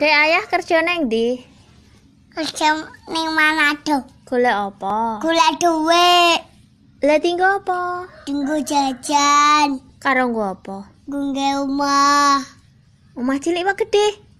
Dek ayah kerja neng di? Kerja neng mana tuh Gula apa? Gula duit. Lah tinggal apa? tinggal jajan. Karo nggo apa? Nggo rumah rumah cilik apa gede?